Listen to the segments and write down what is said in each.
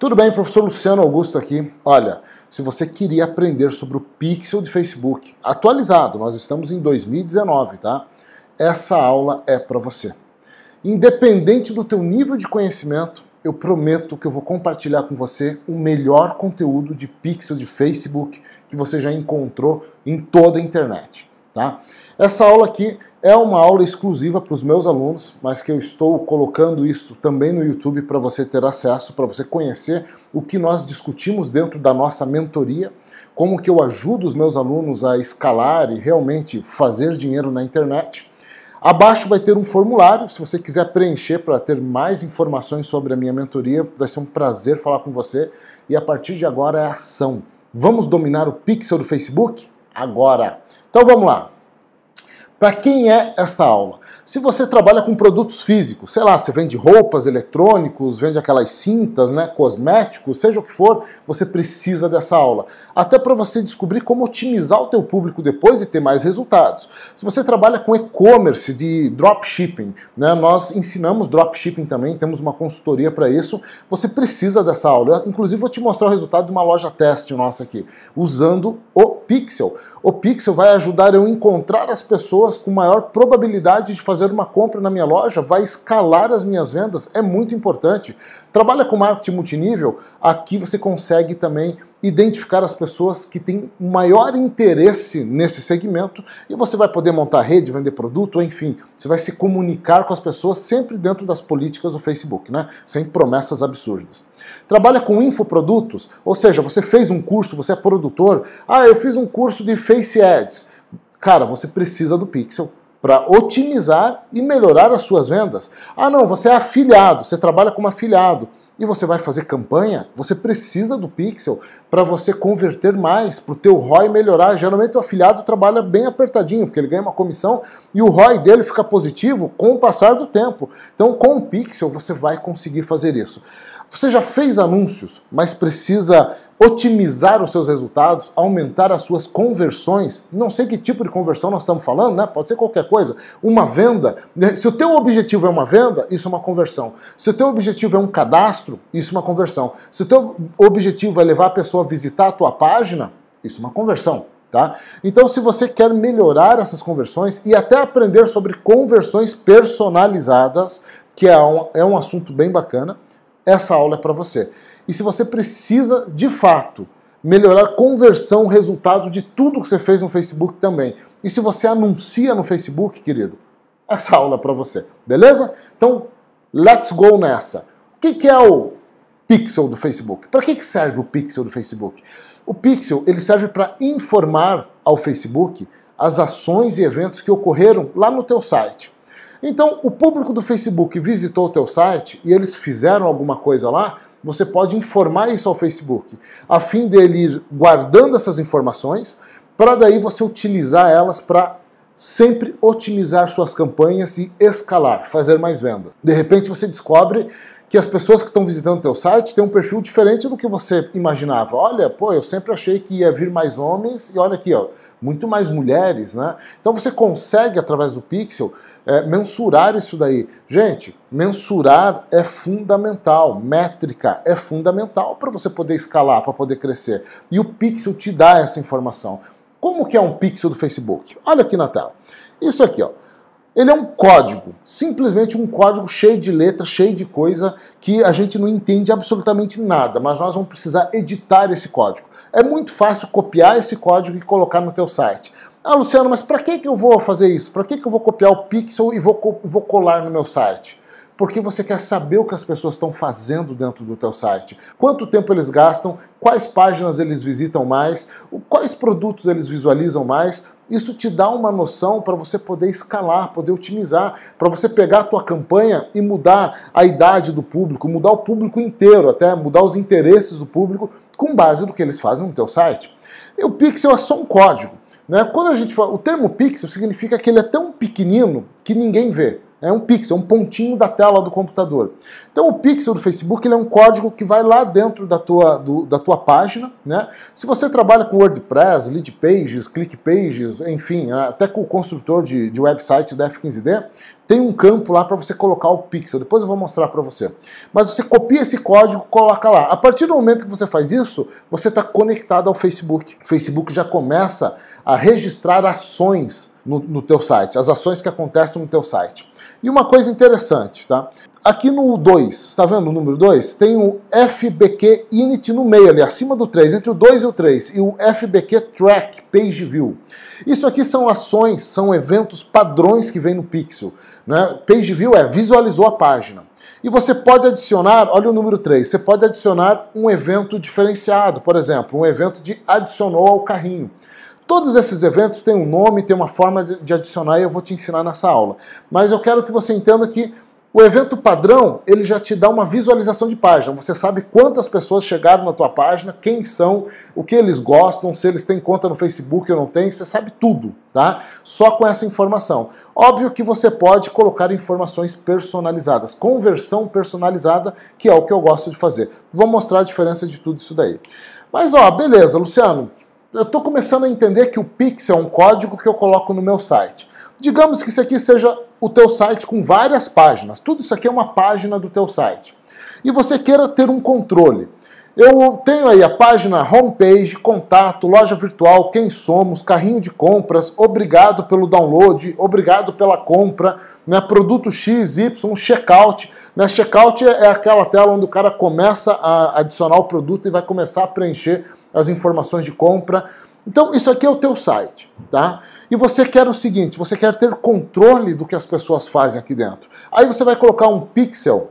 Tudo bem, professor Luciano Augusto aqui. Olha, se você queria aprender sobre o pixel de Facebook, atualizado, nós estamos em 2019, tá? Essa aula é para você. Independente do teu nível de conhecimento, eu prometo que eu vou compartilhar com você o melhor conteúdo de pixel de Facebook que você já encontrou em toda a internet, tá? Essa aula aqui é uma aula exclusiva para os meus alunos, mas que eu estou colocando isso também no YouTube para você ter acesso, para você conhecer o que nós discutimos dentro da nossa mentoria, como que eu ajudo os meus alunos a escalar e realmente fazer dinheiro na internet. Abaixo vai ter um formulário, se você quiser preencher para ter mais informações sobre a minha mentoria, vai ser um prazer falar com você. E a partir de agora é ação. Vamos dominar o pixel do Facebook? Agora! Então vamos lá! Para quem é esta aula? Se você trabalha com produtos físicos, sei lá, você vende roupas, eletrônicos, vende aquelas cintas, né, cosméticos, seja o que for, você precisa dessa aula. Até para você descobrir como otimizar o teu público depois e ter mais resultados. Se você trabalha com e-commerce de dropshipping, né, nós ensinamos dropshipping também, temos uma consultoria para isso, você precisa dessa aula. Eu, inclusive vou te mostrar o resultado de uma loja teste nossa aqui, usando o Pixel. O Pixel vai ajudar eu a encontrar as pessoas pessoas com maior probabilidade de fazer uma compra na minha loja, vai escalar as minhas vendas, é muito importante. Trabalha com marketing multinível, aqui você consegue também identificar as pessoas que têm maior interesse nesse segmento e você vai poder montar rede, vender produto, enfim, você vai se comunicar com as pessoas sempre dentro das políticas do Facebook, né? Sem promessas absurdas. Trabalha com infoprodutos, ou seja, você fez um curso, você é produtor, ah, eu fiz um curso de Face Ads. Cara, você precisa do Pixel para otimizar e melhorar as suas vendas. Ah, não, você é afiliado, você trabalha como afiliado e você vai fazer campanha, você precisa do Pixel para você converter mais, para o teu ROI melhorar. Geralmente o afiliado trabalha bem apertadinho, porque ele ganha uma comissão e o ROI dele fica positivo com o passar do tempo. Então com o Pixel você vai conseguir fazer isso. Você já fez anúncios, mas precisa otimizar os seus resultados, aumentar as suas conversões. Não sei que tipo de conversão nós estamos falando, né? Pode ser qualquer coisa. Uma venda, se o teu objetivo é uma venda, isso é uma conversão. Se o teu objetivo é um cadastro, isso é uma conversão. Se o teu objetivo é levar a pessoa a visitar a tua página, isso é uma conversão. Tá? Então, se você quer melhorar essas conversões e até aprender sobre conversões personalizadas, que é um, é um assunto bem bacana, essa aula é para você. E se você precisa, de fato, melhorar conversão, resultado de tudo que você fez no Facebook também. E se você anuncia no Facebook, querido, essa aula é para você, beleza? Então, let's go nessa. O que, é o pixel do Facebook? Para que, que serve o pixel do Facebook? O pixel ele serve para informar ao Facebook as ações e eventos que ocorreram lá no teu site. Então, o público do Facebook visitou o teu site e eles fizeram alguma coisa lá, você pode informar isso ao Facebook, a fim dele ir guardando essas informações, para daí você utilizar elas para sempre otimizar suas campanhas e escalar, fazer mais vendas. De repente você descobre que as pessoas que estão visitando o teu site têm um perfil diferente do que você imaginava. Olha, pô, eu sempre achei que ia vir mais homens e olha aqui, ó, muito mais mulheres, né? Então você consegue através do pixel é, mensurar isso daí. Gente, mensurar é fundamental, métrica é fundamental para você poder escalar, para poder crescer. E o pixel te dá essa informação. Como que é um pixel do Facebook? Olha aqui na tela. Isso aqui, ó. Ele é um código, simplesmente um código cheio de letra, cheio de coisa que a gente não entende absolutamente nada, mas nós vamos precisar editar esse código. É muito fácil copiar esse código e colocar no teu site. Ah, Luciano, mas para que, que eu vou fazer isso? Para que, que eu vou copiar o pixel e vou, vou colar no meu site? porque você quer saber o que as pessoas estão fazendo dentro do teu site. Quanto tempo eles gastam, quais páginas eles visitam mais, quais produtos eles visualizam mais, isso te dá uma noção para você poder escalar, poder otimizar, para você pegar a tua campanha e mudar a idade do público, mudar o público inteiro, até mudar os interesses do público com base no que eles fazem no teu site. E o pixel é só um código, né? Quando a gente fala, o termo pixel significa que ele é tão pequenino que ninguém vê. É um pixel, é um pontinho da tela do computador. Então o pixel do Facebook ele é um código que vai lá dentro da tua, do, da tua página. Né? Se você trabalha com WordPress, lead pages, click pages, enfim, até com o construtor de, de website da F15D, tem um campo lá para você colocar o pixel. Depois eu vou mostrar para você. Mas você copia esse código, coloca lá. A partir do momento que você faz isso, você está conectado ao Facebook. O Facebook já começa a registrar ações no, no teu site, as ações que acontecem no teu site. E uma coisa interessante, tá? Aqui no 2, está vendo o número 2? Tem o FBQ Init no meio ali, acima do 3, entre o 2 e o 3, e o FBQ Track Page View. Isso aqui são ações, são eventos padrões que vem no Pixel. Né? Page View é visualizou a página. E você pode adicionar, olha o número 3, você pode adicionar um evento diferenciado, por exemplo, um evento de adicionou ao carrinho. Todos esses eventos têm um nome, tem uma forma de adicionar e eu vou te ensinar nessa aula. Mas eu quero que você entenda que o evento padrão, ele já te dá uma visualização de página. Você sabe quantas pessoas chegaram na tua página, quem são, o que eles gostam, se eles têm conta no Facebook ou não têm, você sabe tudo, tá? Só com essa informação. Óbvio que você pode colocar informações personalizadas, conversão personalizada, que é o que eu gosto de fazer. Vou mostrar a diferença de tudo isso daí. Mas ó, beleza, Luciano, eu estou começando a entender que o Pix é um código que eu coloco no meu site. Digamos que isso aqui seja o teu site com várias páginas. Tudo isso aqui é uma página do teu site. E você queira ter um controle. Eu tenho aí a página homepage, contato, loja virtual, quem somos, carrinho de compras, obrigado pelo download, obrigado pela compra, né, produto X, Y, checkout. Né, checkout é aquela tela onde o cara começa a adicionar o produto e vai começar a preencher as informações de compra. Então, isso aqui é o teu site, tá? E você quer o seguinte, você quer ter controle do que as pessoas fazem aqui dentro. Aí você vai colocar um pixel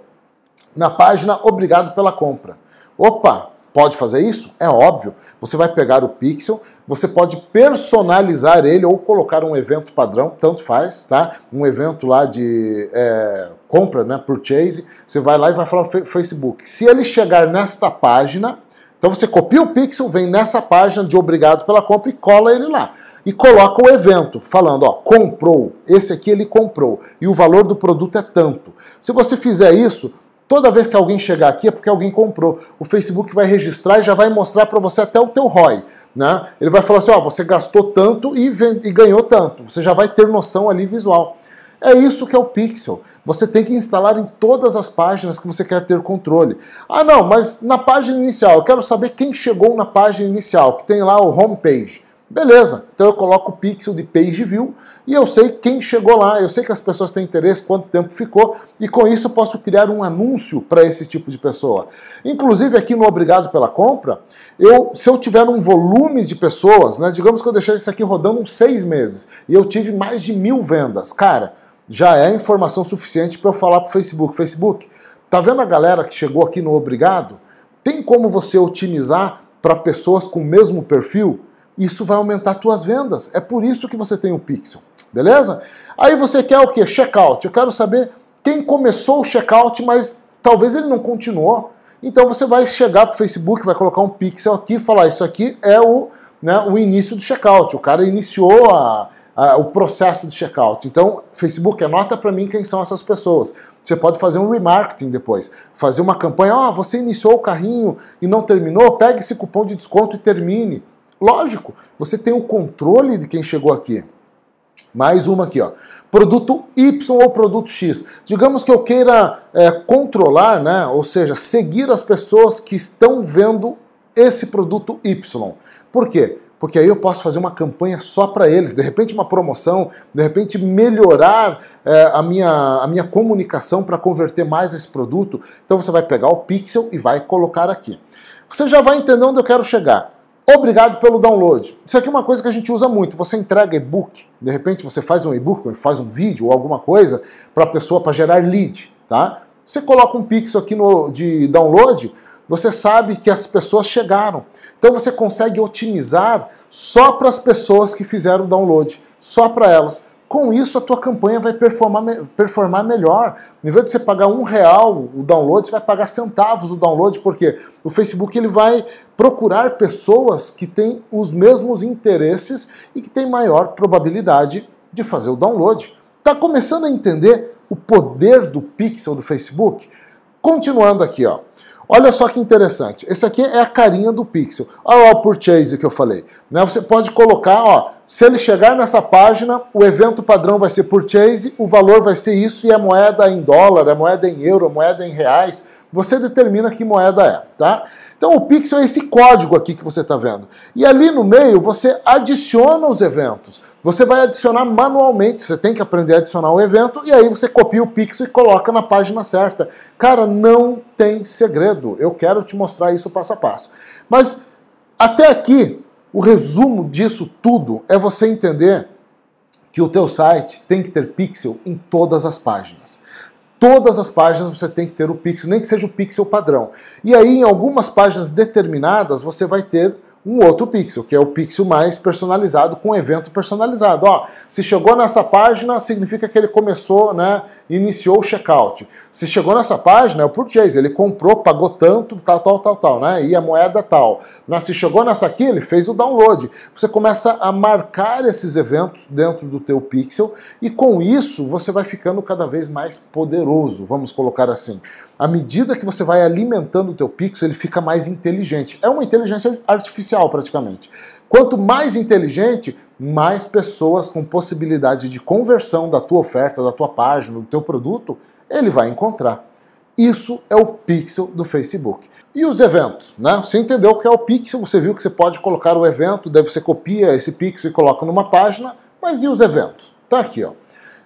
na página obrigado pela compra. Opa, pode fazer isso? É óbvio. Você vai pegar o pixel, você pode personalizar ele ou colocar um evento padrão, tanto faz, tá? Um evento lá de é, compra, né, purchase, você vai lá e vai falar Facebook. Se ele chegar nesta página, então você copia o pixel, vem nessa página de obrigado pela compra e cola ele lá. E coloca o evento falando, ó, comprou, esse aqui ele comprou e o valor do produto é tanto. Se você fizer isso, toda vez que alguém chegar aqui é porque alguém comprou. O Facebook vai registrar e já vai mostrar para você até o teu ROI. Né? Ele vai falar assim, ó, você gastou tanto e, e ganhou tanto. Você já vai ter noção ali visual. É isso que é o Pixel. Você tem que instalar em todas as páginas que você quer ter controle. Ah, não, mas na página inicial, eu quero saber quem chegou na página inicial, que tem lá o homepage. Beleza, então eu coloco o pixel de page view e eu sei quem chegou lá, eu sei que as pessoas têm interesse, quanto tempo ficou, e com isso eu posso criar um anúncio para esse tipo de pessoa. Inclusive aqui no Obrigado pela Compra, eu, se eu tiver um volume de pessoas, né, digamos que eu deixei isso aqui rodando uns seis meses e eu tive mais de mil vendas, cara já é informação suficiente para eu falar para o Facebook. Facebook, tá vendo a galera que chegou aqui no Obrigado? Tem como você otimizar para pessoas com o mesmo perfil? Isso vai aumentar suas vendas. É por isso que você tem o Pixel, beleza? Aí você quer o quê? Checkout. Eu quero saber quem começou o checkout, mas talvez ele não continuou. Então você vai chegar para o Facebook, vai colocar um pixel aqui e falar: Isso aqui é o, né, o início do checkout. O cara iniciou a, uh, o processo de checkout. Então, Facebook, anota é para mim quem são essas pessoas. Você pode fazer um remarketing depois, fazer uma campanha, ó, oh, ah, você iniciou o carrinho e não terminou, pegue esse cupom de desconto e termine. Lógico, você tem o controle de quem chegou aqui. Mais uma aqui, ó. Produto Y ou produto X. Digamos que eu queira é, controlar, né? Ou seja, seguir as pessoas que estão vendo esse produto Y. Por quê? porque aí eu posso fazer uma campanha só para eles, de repente uma promoção, de repente melhorar é, a, minha, a minha comunicação para converter mais esse produto. Então você vai pegar o pixel e vai colocar aqui. Você já vai entender onde eu quero chegar. Obrigado pelo download. Isso aqui é uma coisa que a gente usa muito. Você entrega e-book, de repente você faz um e-book, faz um vídeo ou alguma coisa para a pessoa para gerar lead, tá? Você coloca um pixel aqui no, de download, você sabe que as pessoas chegaram. Então você consegue otimizar só para as pessoas que fizeram o download, só para elas. Com isso, a tua campanha vai performar, performar melhor. Em vez de você pagar um real o download, você vai pagar centavos o download, porque o Facebook ele vai procurar pessoas que têm os mesmos interesses e que têm maior probabilidade de fazer o download. Está começando a entender o poder do pixel do Facebook? Continuando aqui, ó. Olha só que interessante. Esse aqui é a carinha do pixel. Olha lá o purchase que eu falei. Né? Você pode colocar, ó, se ele chegar nessa página, o evento padrão vai ser purchase, o valor vai ser isso e a moeda em dólar, a moeda em euro, a moeda em reais. Você determina que moeda é, tá? Então o pixel é esse código aqui que você está vendo. E ali no meio você adiciona os eventos. Você vai adicionar manualmente, você tem que aprender a adicionar o evento e aí você copia o pixel e coloca na página certa. Cara, não tem segredo. Eu quero te mostrar isso passo a passo. Mas até aqui, o resumo disso tudo é você entender que o teu site tem que ter pixel em todas as páginas todas as páginas você tem que ter o pixel, nem que seja o pixel padrão. E aí, em algumas páginas determinadas, você vai ter um outro pixel, que é o pixel mais personalizado com evento personalizado. Ó, se chegou nessa página, significa que ele começou, né, iniciou o checkout. Se chegou nessa página, é o purchase, ele comprou, pagou tanto, tal, tal, tal, tal, né, e a moeda tal. Mas se chegou nessa aqui, ele fez o download. Você começa a marcar esses eventos dentro do teu pixel e com isso você vai ficando cada vez mais poderoso, vamos colocar assim à medida que você vai alimentando o teu pixel, ele fica mais inteligente. É uma inteligência artificial praticamente. Quanto mais inteligente, mais pessoas com possibilidade de conversão da tua oferta, da tua página, do teu produto, ele vai encontrar. Isso é o pixel do Facebook. E os eventos, né? Você entendeu o que é o pixel, você viu que você pode colocar o evento, deve você copia esse pixel e coloca numa página, mas e os eventos? Tá aqui, ó.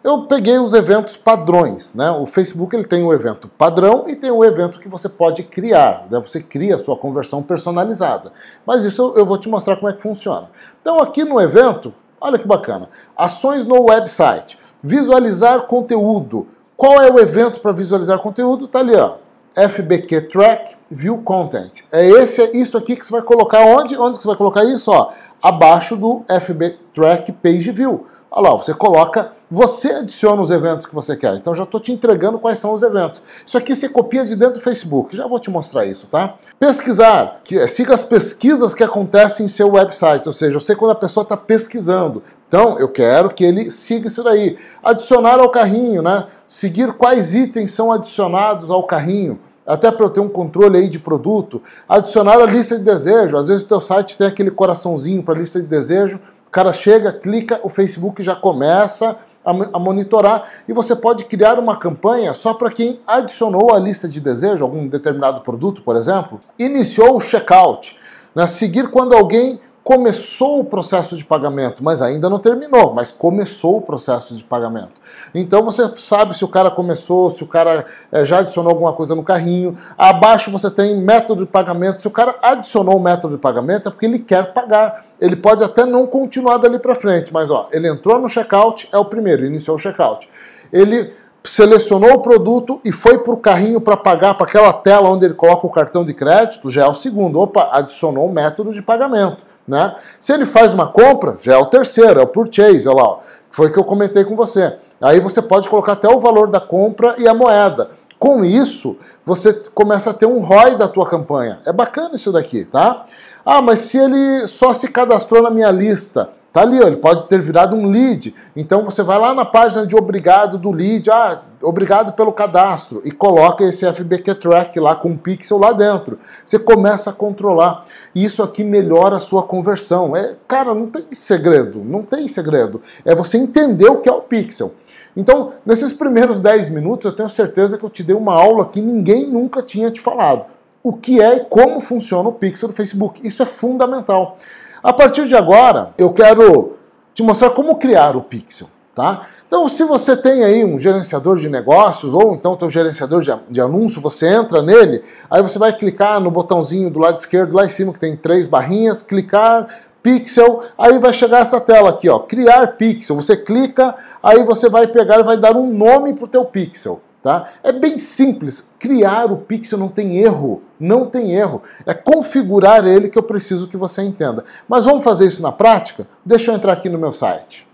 Eu peguei os eventos padrões, né? O Facebook ele tem um evento padrão e tem um evento que você pode criar, né? Você cria a sua conversão personalizada. Mas isso eu vou te mostrar como é que funciona. Então aqui no evento, olha que bacana. Ações no website, visualizar conteúdo. Qual é o evento para visualizar conteúdo? Tá ali, ó. FBQ Track View Content. É esse, é isso aqui que você vai colocar onde? Onde que você vai colocar isso? Ó, abaixo do FB Track Page View. Olha lá, você coloca você adiciona os eventos que você quer. Então já estou te entregando quais são os eventos. Isso aqui você copia de dentro do Facebook. Já vou te mostrar isso, tá? Pesquisar. Que, é, siga as pesquisas que acontecem em seu website. Ou seja, eu sei quando a pessoa está pesquisando. Então eu quero que ele siga isso daí. Adicionar ao carrinho, né? Seguir quais itens são adicionados ao carrinho até para eu ter um controle aí de produto, adicionar a lista de desejo. Às vezes o teu site tem aquele coraçãozinho para lista de desejo, o cara chega, clica, o Facebook já começa a, monitorar e você pode criar uma campanha só para quem adicionou a lista de desejo algum determinado produto, por exemplo, iniciou o checkout, né? seguir quando alguém começou o processo de pagamento, mas ainda não terminou, mas começou o processo de pagamento. Então você sabe se o cara começou, se o cara é, já adicionou alguma coisa no carrinho. Abaixo você tem método de pagamento. Se o cara adicionou o método de pagamento é porque ele quer pagar. Ele pode até não continuar dali para frente, mas ó, ele entrou no checkout, é o primeiro, iniciou o checkout. Ele selecionou o produto e foi para o carrinho para pagar para aquela tela onde ele coloca o cartão de crédito, já é o segundo. Opa, adicionou o método de pagamento. Né? Se ele faz uma compra, já é o terceiro, é o purchase, olha lá, ó, foi o que eu comentei com você. Aí você pode colocar até o valor da compra e a moeda. Com isso, você começa a ter um ROI da tua campanha. É bacana isso daqui, tá? Ah, mas se ele só se cadastrou na minha lista, Tá ali, ó, ele pode ter virado um lead. Então você vai lá na página de obrigado do lead, ah, obrigado pelo cadastro, e coloca esse FBQ Track lá com um pixel lá dentro. Você começa a controlar. E isso aqui melhora a sua conversão. É, cara, não tem segredo, não tem segredo. É você entender o que é o pixel. Então, nesses primeiros 10 minutos, eu tenho certeza que eu te dei uma aula que ninguém nunca tinha te falado. O que é e como funciona o pixel do Facebook. Isso é fundamental. A partir de agora, eu quero te mostrar como criar o Pixel, tá? Então, se você tem aí um gerenciador de negócios ou então teu gerenciador de, anúncio, você entra nele, aí você vai clicar no botãozinho do lado esquerdo, lá em cima que tem três barrinhas, clicar pixel, aí vai chegar essa tela aqui, ó, criar pixel. Você clica, aí você vai pegar e vai dar um nome pro teu pixel. Tá? É bem simples, criar o pixel não tem erro, não tem erro. É configurar ele que eu preciso que você entenda. Mas vamos fazer isso na prática? Deixa eu entrar aqui no meu site.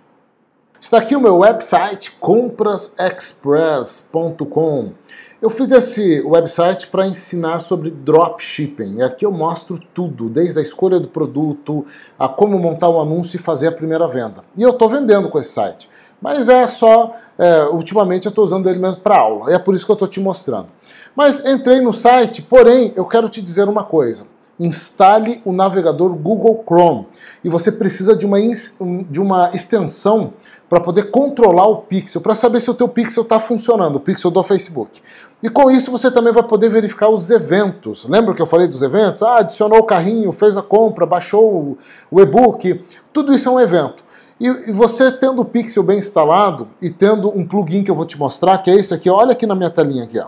Está aqui o meu website comprasexpress.com. Eu fiz esse website para ensinar sobre dropshipping. E aqui eu mostro tudo, desde a escolha do produto, a como montar o um anúncio e fazer a primeira venda. E eu estou vendendo com esse site. Mas é só, é, ultimamente eu estou usando ele mesmo para aula, e é por isso que eu estou te mostrando. Mas entrei no site, porém eu quero te dizer uma coisa. Instale o navegador Google Chrome e você precisa de uma, de uma extensão para poder controlar o pixel, para saber se o teu pixel está funcionando, o pixel do Facebook. E com isso você também vai poder verificar os eventos. Lembra que eu falei dos eventos? Ah, adicionou o carrinho, fez a compra, baixou o e-book. Tudo isso é um evento. E, você tendo o Pixel bem instalado e tendo um plugin que eu vou te mostrar, que é esse aqui, olha aqui na minha telinha aqui, ó.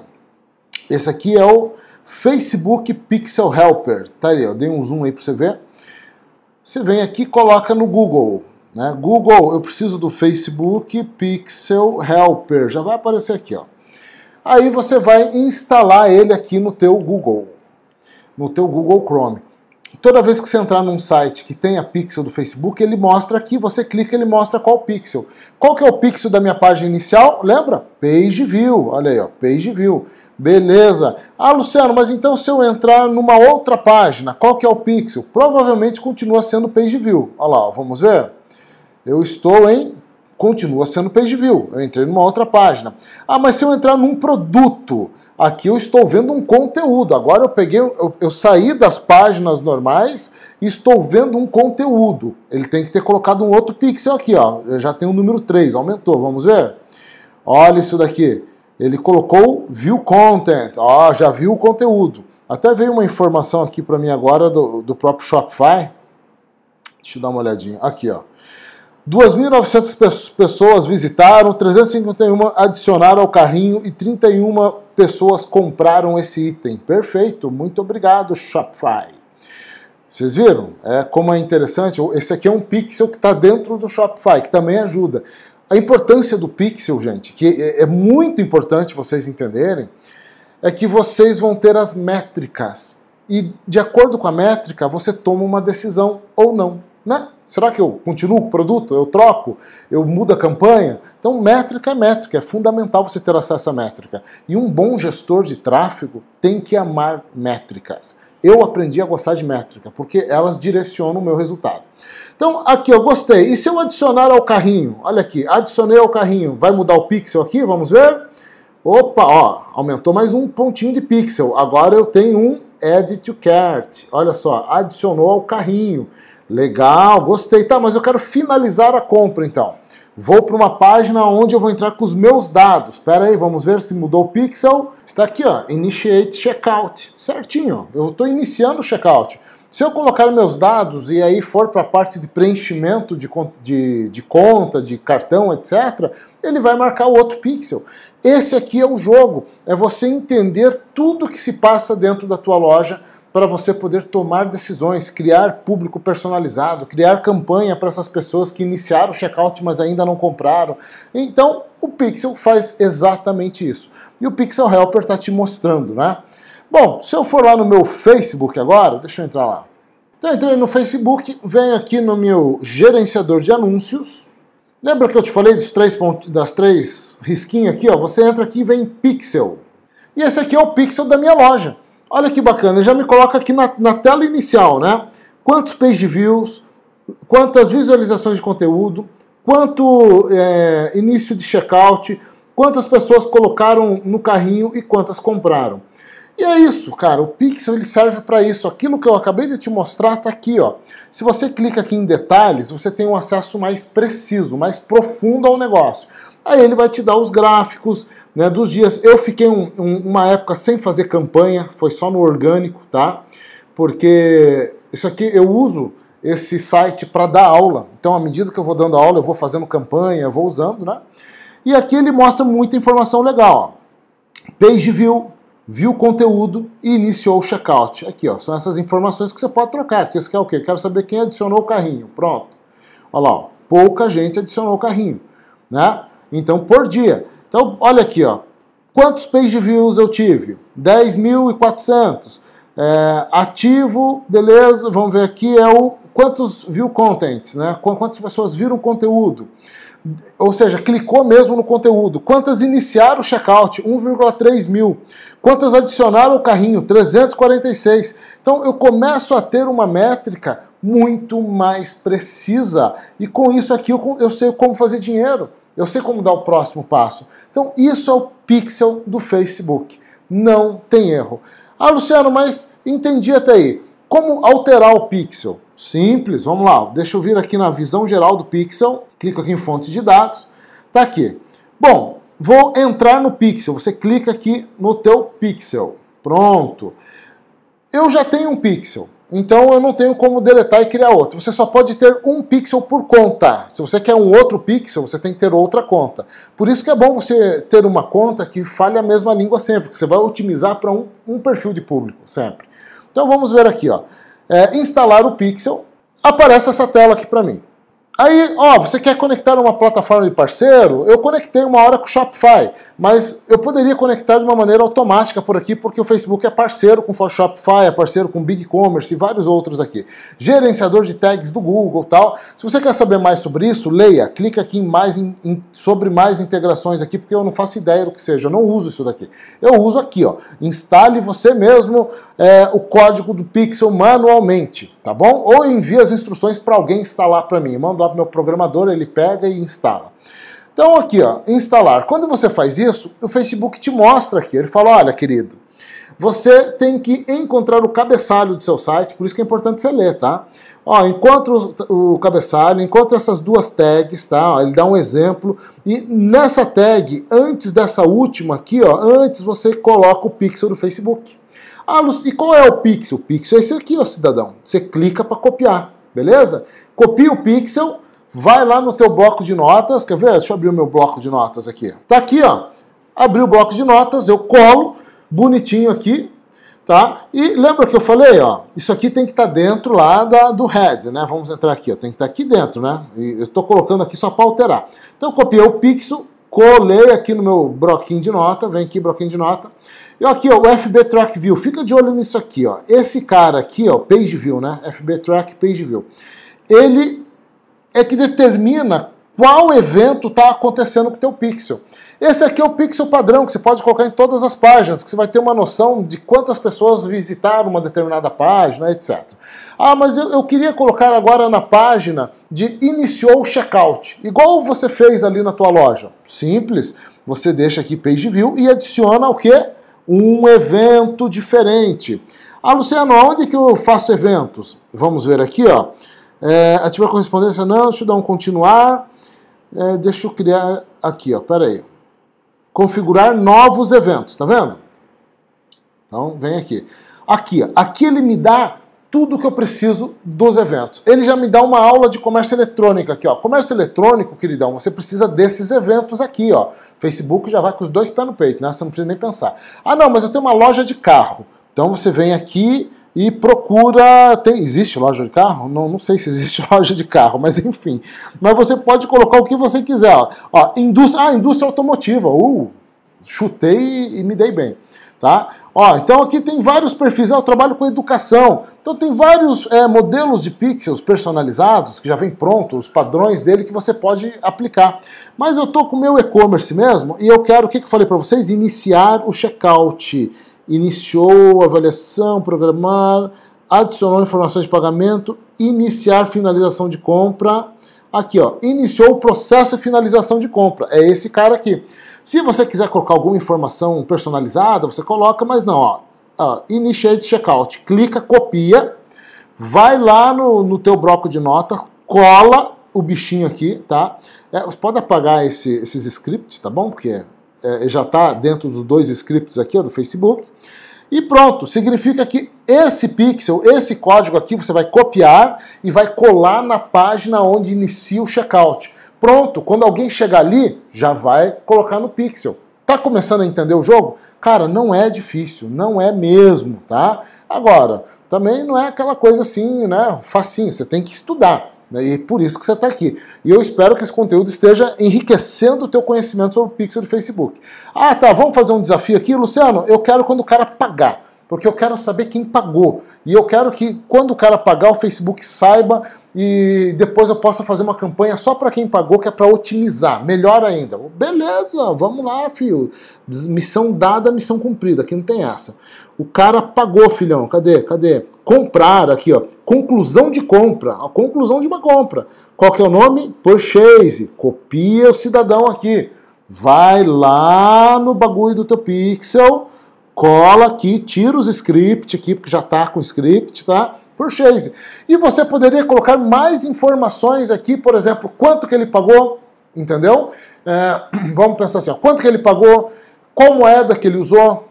Esse aqui é o Facebook Pixel Helper. Tá ali, eu dei um zoom aí para você ver. Você vem aqui e coloca no Google, né? Google, eu preciso do Facebook Pixel Helper. Já vai aparecer aqui, ó. Aí você vai instalar ele aqui no teu Google, no teu Google Chrome toda vez que você entrar num site que tenha pixel do Facebook, ele mostra aqui, você clica, ele mostra qual pixel. Qual que é o pixel da minha página inicial? Lembra? Page View. Olha aí, ó, Page View. Beleza. Ah, Luciano, mas então se eu entrar numa outra página, qual que é o pixel? Provavelmente continua sendo Page View. Olha lá, ó, vamos ver? Eu estou em... Continua sendo Page View. Eu entrei numa outra página. Ah, mas se eu entrar num produto aqui eu estou vendo um conteúdo. Agora eu peguei, eu, eu, saí das páginas normais e estou vendo um conteúdo. Ele tem que ter colocado um outro pixel aqui, ó. Já tem o número 3, aumentou, vamos ver? Olha isso daqui. Ele colocou view content, ó, já viu o conteúdo. Até veio uma informação aqui para mim agora do, do próprio Shopify. Deixa eu dar uma olhadinha. Aqui, ó. 2.900 pessoas visitaram, 351 adicionaram ao carrinho e 31 pessoas compraram esse item. Perfeito, muito obrigado, Shopify. Vocês viram? É, como é interessante, esse aqui é um pixel que está dentro do Shopify, que também ajuda. A importância do pixel, gente, que é, é muito importante vocês entenderem, é que vocês vão ter as métricas. E de acordo com a métrica, você toma uma decisão ou não, né? Será que eu continuo com o produto? Eu troco? Eu mudo a campanha? Então, métrica é métrica, é fundamental você ter acesso à métrica. E um bom gestor de tráfego tem que amar métricas. Eu aprendi a gostar de métrica, porque elas direcionam o meu resultado. Então, aqui eu gostei. E se eu adicionar ao carrinho? Olha aqui, adicionei ao carrinho. Vai mudar o pixel aqui? Vamos ver? Opa, ó, aumentou mais um pontinho de pixel. Agora eu tenho um Add to Cart. Olha só, adicionou ao carrinho. Legal, gostei. Tá, mas eu quero finalizar a compra então. Vou para uma página onde eu vou entrar com os meus dados. Espera aí, vamos ver se mudou o pixel. Está aqui, ó, Initiate Checkout. Certinho, eu estou iniciando o checkout. Se eu colocar meus dados e aí for para a parte de preenchimento de, de, de, conta, de cartão, etc., ele vai marcar o outro pixel. Esse aqui é o jogo, é você entender tudo que se passa dentro da tua loja para você poder tomar decisões, criar público personalizado, criar campanha para essas pessoas que iniciaram o checkout mas ainda não compraram. Então, o Pixel faz exatamente isso. E o Pixel Helper está te mostrando, né? Bom, se eu for lá no meu Facebook agora, deixa eu entrar lá. Então, eu entrei no Facebook, venho aqui no meu gerenciador de anúncios. Lembra que eu te falei dos três pontos, das três risquinhas aqui? Ó? Você entra aqui e vem Pixel. E esse aqui é o Pixel da minha loja. Olha que bacana, já me coloca aqui na, na tela inicial, né? Quantos page views, quantas visualizações de conteúdo, quanto é, início de checkout, quantas pessoas colocaram no carrinho e quantas compraram. E é isso, cara, o Pixel ele serve para isso. Aquilo que eu acabei de te mostrar está aqui, ó. Se você clica aqui em detalhes, você tem um acesso mais preciso, mais profundo ao negócio. Aí ele vai te dar os gráficos né, dos dias. Eu fiquei um, um, uma época sem fazer campanha, foi só no orgânico, tá? Porque isso aqui eu uso esse site para dar aula. Então, à medida que eu vou dando aula, eu vou fazendo campanha, eu vou usando, né? E aqui ele mostra muita informação legal. Ó. Page view, viu o conteúdo e iniciou o checkout. Aqui, ó, são essas informações que você pode trocar. Aqui, você é quer o quê? quero saber quem adicionou o carrinho. Pronto. Olha lá, ó, pouca gente adicionou o carrinho, né? Então, por dia. Então, olha aqui, ó. Quantos page views eu tive? 10.400. É, ativo, beleza, vamos ver aqui, é o quantos view contents, né? Quantas pessoas viram conteúdo? Ou seja, clicou mesmo no conteúdo. Quantas iniciaram o checkout? 1,3 mil. Quantas adicionaram o carrinho? 346. Então eu começo a ter uma métrica muito mais precisa. E com isso aqui eu, eu sei como fazer dinheiro. Eu sei como dar o próximo passo. Então, isso é o pixel do Facebook. Não tem erro. Ah, Luciano, mas entendi até aí. Como alterar o pixel? Simples, vamos lá. Deixa eu vir aqui na visão geral do pixel. Clico aqui em fontes de dados. Tá aqui. Bom, vou entrar no pixel. Você clica aqui no teu pixel. Pronto. Eu já tenho um pixel. Então eu não tenho como deletar e criar outro. Você só pode ter um pixel por conta. Se você quer um outro pixel, você tem que ter outra conta. Por isso que é bom você ter uma conta que fale a mesma língua sempre, que você vai otimizar para um, um, perfil de público sempre. Então vamos ver aqui, ó. É, instalar o pixel, aparece essa tela aqui para mim. Aí, ó, você quer conectar uma plataforma de parceiro? Eu conectei uma hora com o Shopify, mas eu poderia conectar de uma maneira automática por aqui, porque o Facebook é parceiro com o Shopify, é parceiro com o BigCommerce e vários outros aqui. Gerenciador de tags do Google tal. Se você quer saber mais sobre isso, leia, clica aqui em mais em, em, sobre mais integrações aqui, porque eu não faço ideia do que seja, eu não uso isso daqui. Eu uso aqui, ó, instale você mesmo é, o código do Pixel manualmente tá bom? Ou envia as instruções para alguém instalar para mim. Manda lá para meu programador, ele pega e instala. Então aqui, ó, instalar. Quando você faz isso, o Facebook te mostra aqui. Ele fala, olha, querido, você tem que encontrar o cabeçalho do seu site, por isso que é importante você ler, tá? Ó, encontra o, o cabeçalho, encontra essas duas tags, tá? ele dá um exemplo. E nessa tag, antes dessa última aqui, ó, antes você coloca o pixel do Facebook. Ah, e qual é o pixel? O pixel é esse aqui, ó, cidadão. Você clica para copiar, beleza? Copia o pixel, vai lá no teu bloco de notas. Quer ver? Deixa eu abrir o meu bloco de notas aqui. Tá aqui, ó. Abri o bloco de notas, eu colo bonitinho aqui, tá? E lembra que eu falei, ó, isso aqui tem que estar tá dentro lá da, do head, né? Vamos entrar aqui, ó, tem que estar tá aqui dentro, né? E eu estou colocando aqui só para alterar. Então eu copiei o pixel, colei aqui no meu broquinho de nota, vem aqui broquinho de nota. E aqui, ó, o FB Track View, fica de olho nisso aqui, ó. Esse cara aqui, ó, Page View, né? FB Track Page View. Ele é que determina qual evento está acontecendo com o teu pixel. Esse aqui é o pixel padrão que você pode colocar em todas as páginas, que você vai ter uma noção de quantas pessoas visitaram uma determinada página, etc. Ah, mas eu, eu queria colocar agora na página de iniciou o checkout, igual você fez ali na tua loja. Simples, você deixa aqui page view e adiciona o que? Um evento diferente. Ah, Luciano, onde que eu faço eventos? Vamos ver aqui, ó. É, ativar correspondência, não, deixa eu dar um continuar. É, deixa eu criar aqui, ó, peraí. Configurar novos eventos, tá vendo? Então, vem aqui. Aqui, ó, aqui ele me dá tudo que eu preciso dos eventos. Ele já me dá uma aula de comércio eletrônico aqui, ó. Comércio eletrônico, queridão, você precisa desses eventos aqui, ó. Facebook já vai com os dois pés no peito, né? Você não precisa nem pensar. Ah, não, mas eu tenho uma loja de carro. Então você vem aqui, e procura. Tem, existe loja de carro? Não, não sei se existe loja de carro, mas enfim. Mas você pode colocar o que você quiser. Ó, indústria, ah, indústria automotiva. Uh, chutei e me dei bem. Tá? Ó, então aqui tem vários perfis. Ah, eu trabalho com educação. Então tem vários é, modelos de pixels personalizados que já vem pronto, os padrões dele que você pode aplicar. Mas eu tô com o meu e-commerce mesmo e eu quero, o que, que eu falei para vocês? Iniciar o checkout iniciou avaliação, programar, adicionou informações de pagamento, iniciar finalização de compra. Aqui, ó, iniciou o processo de finalização de compra. É esse cara aqui. Se você quiser colocar alguma informação personalizada, você coloca, mas não, ó, ó initiate checkout. Clica, copia, vai lá no, no teu bloco de notas, cola o bichinho aqui, tá? É, você pode apagar esse, esses scripts, tá bom? Porque é, já está dentro dos dois scripts aqui, ó, do Facebook. E pronto, significa que esse pixel, esse código aqui, você vai copiar e vai colar na página onde inicia o checkout. Pronto, quando alguém chegar ali, já vai colocar no pixel. Tá começando a entender o jogo? Cara, não é difícil, não é mesmo, tá? Agora, também não é aquela coisa assim, né, facinho, você tem que estudar. Né? E é por isso que você está aqui. E eu espero que esse conteúdo esteja enriquecendo o teu conhecimento sobre o pixel do Facebook. Ah, tá, vamos fazer um desafio aqui, Luciano. Eu quero quando o cara pagar, porque eu quero saber quem pagou. E eu quero que quando o cara pagar, o Facebook saiba e depois eu possa fazer uma campanha só para quem pagou, que é para otimizar, melhor ainda. Beleza, vamos lá, filho. Missão dada, missão cumprida, aqui não tem essa. O cara pagou, filhão. Cadê? Cadê? Comprar aqui, ó conclusão de compra, a conclusão de uma compra. Qual que é o nome? Purchase. Copia o cidadão aqui. Vai lá no bagulho do teu pixel, cola aqui, tira os script aqui, porque já está com script, tá? Purchase. E você poderia colocar mais informações aqui, por exemplo, quanto que ele pagou, entendeu? É, vamos pensar assim, ó, quanto que ele pagou, qual moeda que ele usou,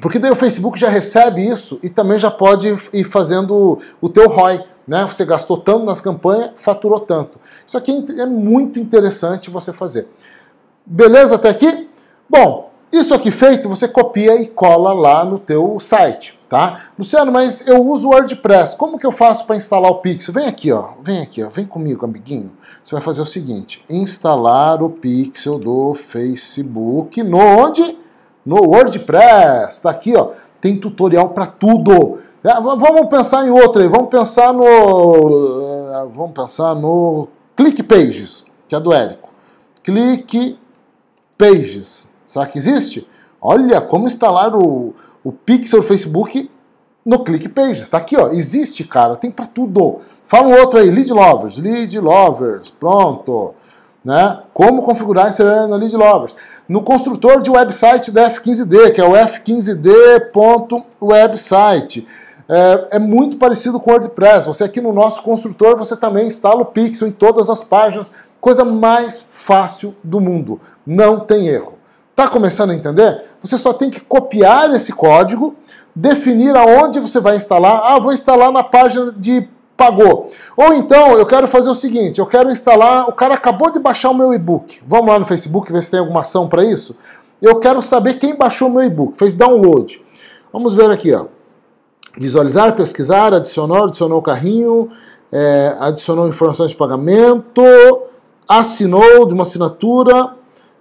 porque daí o Facebook já recebe isso e também já pode ir fazendo o teu ROI. Né? Você gastou tanto nas campanhas, faturou tanto. Isso aqui é, é muito interessante você fazer. Beleza até aqui? Bom, isso aqui feito, você copia e cola lá no teu site, tá? Luciano, mas eu uso o WordPress. Como que eu faço para instalar o Pixel? Vem aqui, ó. Vem aqui, ó. Vem comigo, amiguinho. Você vai fazer o seguinte: instalar o Pixel do Facebook no onde? no WordPress. Está aqui, ó. Tem tutorial para tudo. É, vamos pensar em outra aí. Vamos pensar no, eh, vamos pensar no Click Pages, que é do Érico. Click Pages. Será que existe? Olha como instalar o, o Pixel Facebook no Click Pages. Tá aqui, ó. Existe, cara. Tem para tudo. Fala um outro aí. Lead Lovers. Lead Lovers. Pronto. Né? Como configurar e inserir analise lovers. No construtor de website da F15D, que é o f15d.website. É, é muito parecido com o WordPress. Você aqui no nosso construtor, você também instala o pixel em todas as páginas. Coisa mais fácil do mundo. Não tem erro. Tá começando a entender? Você só tem que copiar esse código, definir aonde você vai instalar. Ah, vou instalar na página de pagou. Ou então eu quero fazer o seguinte: eu quero instalar. O cara acabou de baixar o meu e-book. Vamos lá no Facebook ver se tem alguma ação para isso. Eu quero saber quem baixou o meu e-book, fez download. Vamos ver aqui, ó. Visualizar, pesquisar, adicionou, adicionou o carrinho, é, adicionou informações de pagamento, assinou de uma assinatura,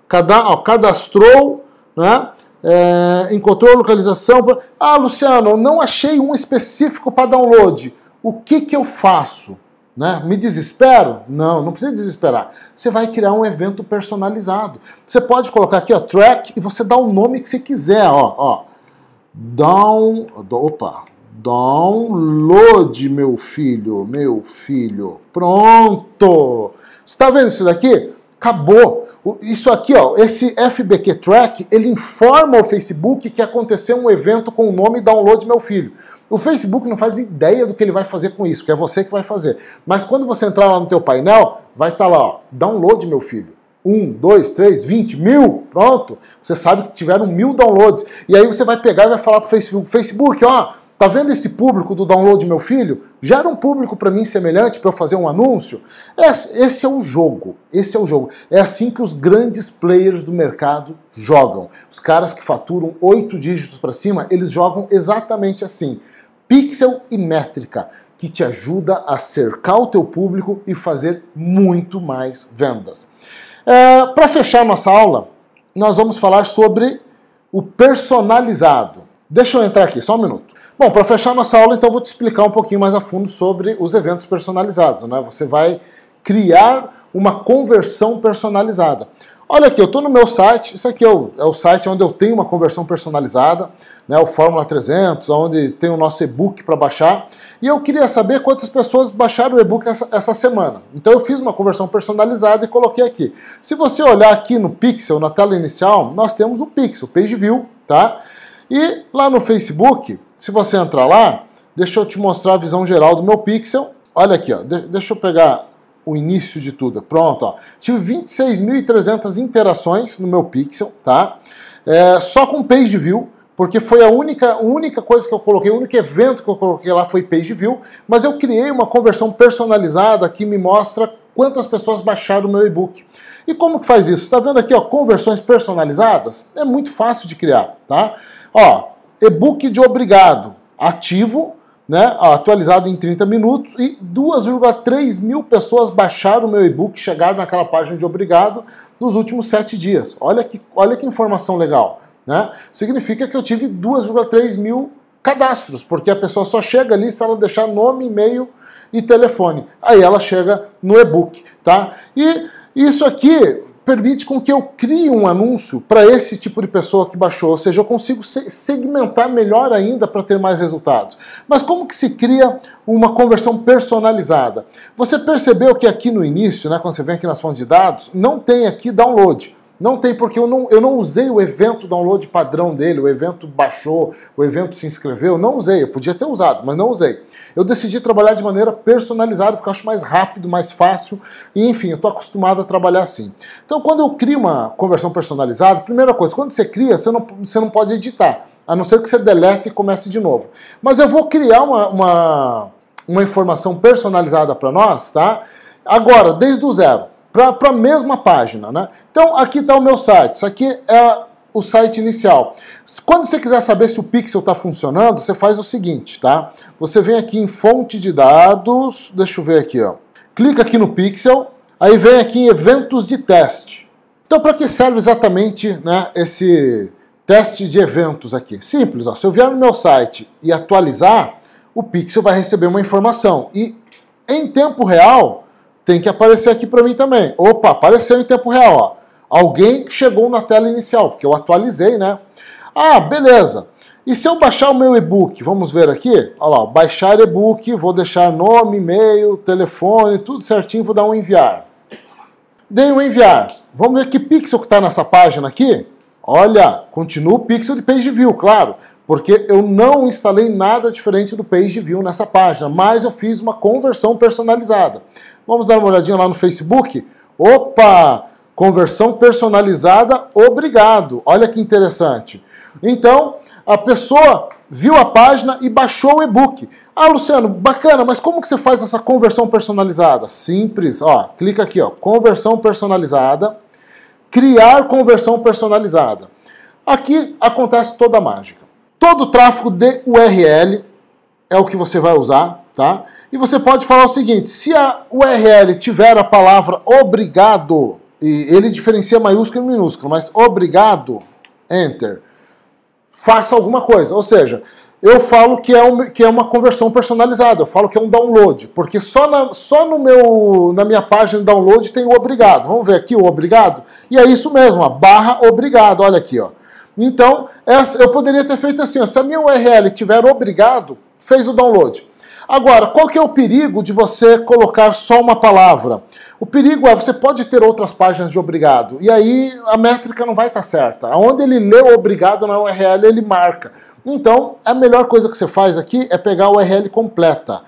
cada, ó, cadastrou, né? É, encontrou localização. Ah, Luciano, não achei um específico para download o que, que eu faço? Né? Me desespero? Não, não precisa desesperar. Você vai criar um evento personalizado. Você pode colocar aqui, ó, track, e você dá o nome que você quiser, ó, ó. Down, opa, download, meu filho, meu filho. Pronto. Está vendo isso daqui? Acabou. Isso aqui, ó, esse FBQ Track, ele informa o Facebook que aconteceu um evento com o nome Download Meu Filho. O Facebook não faz ideia do que ele vai fazer com isso, que é você que vai fazer. Mas quando você entrar lá no teu painel, vai estar tá lá, ó, download, meu filho. Um, dois, três, vinte, mil, pronto. Você sabe que tiveram mil downloads. E aí você vai pegar e vai falar pro Facebook, Facebook, ó, Tá vendo esse público do download meu filho? Já era um público para mim semelhante para eu fazer um anúncio? É esse é o jogo. Esse é o jogo. É assim que os grandes players do mercado jogam. Os caras que faturam oito dígitos para cima, eles jogam exatamente assim pixel e métrica, que te ajuda a cercar o teu público e fazer muito mais vendas. É, Para fechar nossa aula, nós vamos falar sobre o personalizado. Deixa eu entrar aqui, só um minuto. Bom, para fechar nossa aula, então vou te explicar um pouquinho mais a fundo sobre os eventos personalizados. Né? Você vai criar uma conversão personalizada. Olha aqui, eu estou no meu site, isso aqui é o, é o, site onde eu tenho uma conversão personalizada, né, o Fórmula 300, onde tem o nosso e-book para baixar, e eu queria saber quantas pessoas baixaram o e-book essa, essa, semana. Então eu fiz uma conversão personalizada e coloquei aqui. Se você olhar aqui no pixel, na tela inicial, nós temos o pixel, page view, tá? E lá no Facebook, se você entrar lá, deixa eu te mostrar a visão geral do meu pixel. Olha aqui, ó, de, deixa eu pegar o início de tudo. Pronto, ó. Tive 26.300 interações no meu pixel, tá? É, só com page view, porque foi a única, única coisa que eu coloquei, o único evento que eu coloquei lá foi page view, mas eu criei uma conversão personalizada que me mostra quantas pessoas baixaram o meu e-book. E como que faz isso? Está vendo aqui, ó, conversões personalizadas? É muito fácil de criar, tá? Ó, e-book de obrigado, ativo, né, atualizado em 30 minutos e 2,3 mil pessoas baixaram o meu e-book, chegaram naquela página de obrigado nos últimos 7 dias. Olha que, olha que informação legal. Né? Significa que eu tive 2,3 mil cadastros, porque a pessoa só chega ali se ela deixar nome, e-mail e telefone. Aí ela chega no e-book, tá? E isso aqui permite com que eu crie um anúncio para esse tipo de pessoa que baixou, ou seja, eu consigo segmentar melhor ainda para ter mais resultados. Mas como que se cria uma conversão personalizada? Você percebeu que aqui no início, né, quando você vem aqui nas fontes de dados, não tem aqui download. Não tem, porque eu não, eu não usei o evento download padrão dele, o evento baixou, o evento se inscreveu, não usei, eu podia ter usado, mas não usei. Eu decidi trabalhar de maneira personalizada, porque eu acho mais rápido, mais fácil, e enfim, eu estou acostumado a trabalhar assim. Então, quando eu crio uma conversão personalizada, primeira coisa, quando você cria, você não, você não pode editar, a não ser que você delete e comece de novo. Mas eu vou criar uma, uma, uma informação personalizada para nós, tá? Agora, desde o zero para a mesma página. Né? Então aqui está o meu site, isso aqui é o site inicial. Quando você quiser saber se o pixel está funcionando, você faz o seguinte, tá? Você vem aqui em fonte de dados, deixa eu ver aqui, ó. clica aqui no pixel, aí vem aqui em eventos de teste. Então para que serve exatamente né, esse teste de eventos aqui? Simples, ó. se eu vier no meu site e atualizar, o pixel vai receber uma informação e em tempo real tem que aparecer aqui para mim também. Opa, apareceu em tempo real. Ó. Alguém chegou na tela inicial, porque eu atualizei, né? Ah, beleza. E se eu baixar o meu e-book? Vamos ver aqui. Olha lá, baixar e-book, vou deixar nome, e-mail, telefone, tudo certinho, vou dar um enviar. Dei um enviar. Vamos ver que pixel que está nessa página aqui. Olha, continua o pixel de page view, claro porque eu não instalei nada diferente do PageView nessa página, mas eu fiz uma conversão personalizada. Vamos dar uma olhadinha lá no Facebook? Opa! Conversão personalizada, obrigado! Olha que interessante. Então, a pessoa viu a página e baixou o e-book. Ah, Luciano, bacana, mas como que você faz essa conversão personalizada? Simples, ó, clica aqui, ó, conversão personalizada, criar conversão personalizada. Aqui acontece toda a mágica. Todo o tráfego de URL é o que você vai usar, tá? E você pode falar o seguinte: se a URL tiver a palavra obrigado, e ele diferencia maiúsculo e minúsculo, mas obrigado, enter, faça alguma coisa. Ou seja, eu falo que é, um, que é uma conversão personalizada, eu falo que é um download, porque só na, só no meu, na minha página download tem o obrigado. Vamos ver aqui o obrigado? E é isso mesmo, a barra obrigado, olha aqui, ó. Então, essa, eu poderia ter feito assim, ó, se a minha URL tiver obrigado, fez o download. Agora, qual que é o perigo de você colocar só uma palavra? O perigo é você pode ter outras páginas de obrigado, e aí a métrica não vai estar certa. Onde ele leu obrigado na URL, ele marca. Então, a melhor coisa que você faz aqui é pegar a URL completa.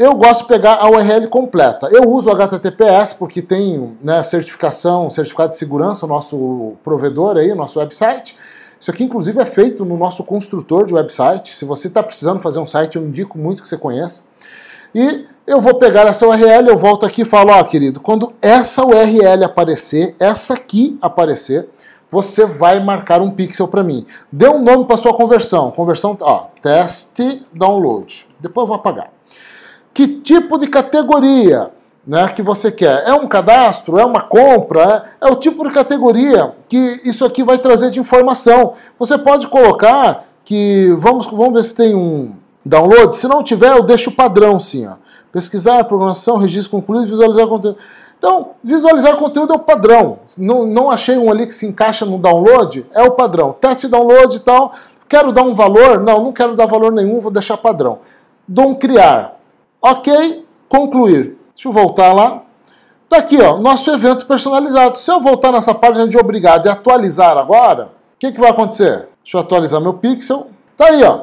Eu gosto de pegar a URL completa. Eu uso o HTTPS porque tem né, certificação, certificado de segurança, o nosso provedor aí, o nosso website. Isso aqui, inclusive, é feito no nosso construtor de website. Se você está precisando fazer um site, eu indico muito que você conheça. E eu vou pegar essa URL, eu volto aqui e falo, ó, querido, quando essa URL aparecer, essa aqui aparecer, você vai marcar um pixel para mim. Dê um nome para sua conversão. Conversão, ó, teste download. Depois eu vou apagar que tipo de categoria né, que você quer. É um cadastro? É uma compra? É, é o tipo de categoria que isso aqui vai trazer de informação. Você pode colocar que. Vamos, vamos ver se tem um download. Se não tiver, eu deixo o padrão sim. Ó. Pesquisar, programação, registro concluído, visualizar conteúdo. Então, visualizar conteúdo é o padrão. Não, não achei um ali que se encaixa no download, é o padrão. Teste download e tal. Quero dar um valor? Não, não quero dar valor nenhum, vou deixar padrão. Dou um criar. Ok, concluir. Deixa eu voltar lá. Tá aqui, ó, nosso evento personalizado. Se eu voltar nessa página de obrigado e atualizar agora, o que, que vai acontecer? Deixa eu atualizar meu pixel. Tá aí, ó.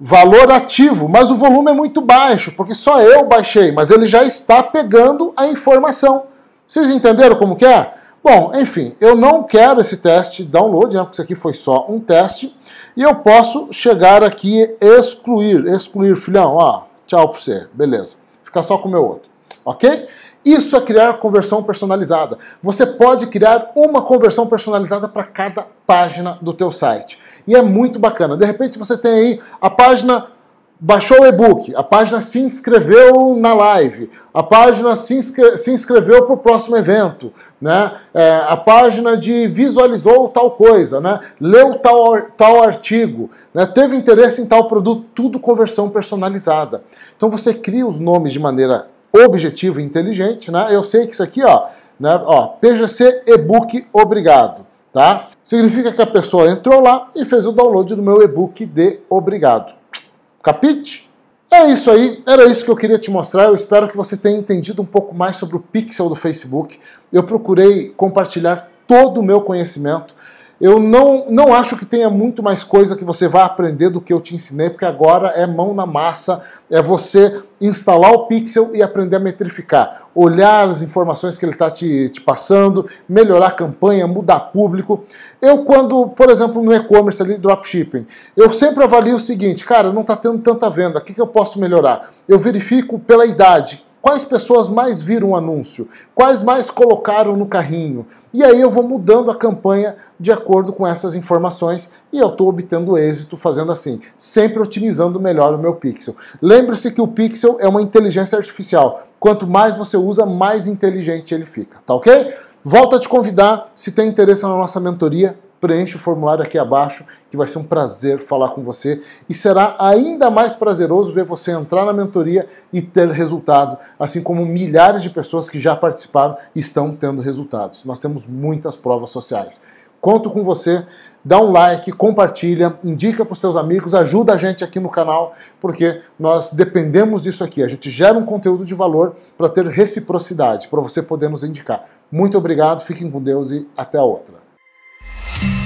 Valor ativo, mas o volume é muito baixo, porque só eu baixei, mas ele já está pegando a informação. Vocês entenderam como que é? Bom, enfim, eu não quero esse teste download, né, porque isso aqui foi só um teste, e eu posso chegar aqui e excluir, excluir, filhão, ó, Tchau para você. Beleza. Fica só com o meu outro. Ok? Isso é criar conversão personalizada. Você pode criar uma conversão personalizada para cada página do teu site. E é muito bacana. De repente você tem aí a página baixou o e-book, a página se inscreveu na live, a página se, inscre se inscreveu para o próximo evento, né? É, a página de visualizou tal coisa, né? leu tal, ar tal artigo, né? teve interesse em tal produto, tudo conversão personalizada. Então você cria os nomes de maneira objetiva e inteligente. Né? Eu sei que isso aqui, ó, né? ó PGC e-book obrigado. Tá? Significa que a pessoa entrou lá e fez o download do meu e-book de obrigado. Capite? É isso aí, era isso que eu queria te mostrar. Eu espero que você tenha entendido um pouco mais sobre o pixel do Facebook. Eu procurei compartilhar todo o meu conhecimento eu não, não acho que tenha muito mais coisa que você vai aprender do que eu te ensinei, porque agora é mão na massa, é você instalar o pixel e aprender a metrificar, olhar as informações que ele está te, te passando, melhorar a campanha, mudar público. Eu quando, por exemplo, no e-commerce ali, dropshipping, eu sempre avalio o seguinte, cara, não está tendo tanta venda, o que, que eu posso melhorar? Eu verifico pela idade, Quais pessoas mais viram o anúncio? Quais mais colocaram no carrinho? E aí eu vou mudando a campanha de acordo com essas informações e eu estou obtendo êxito fazendo assim, sempre otimizando melhor o meu pixel. Lembre-se que o pixel é uma inteligência artificial. Quanto mais você usa, mais inteligente ele fica, tá ok? Volto a te convidar, se tem interesse na nossa mentoria, preenche o formulário aqui abaixo, que vai ser um prazer falar com você e será ainda mais prazeroso ver você entrar na mentoria e ter resultado, assim como milhares de pessoas que já participaram e estão tendo resultados. Nós temos muitas provas sociais. Conto com você, dá um like, compartilha, indica para os teus amigos, ajuda a gente aqui no canal, porque nós dependemos disso aqui. A gente gera um conteúdo de valor para ter reciprocidade, para você poder nos indicar. Muito obrigado, fiquem com Deus e até a outra. Thank you.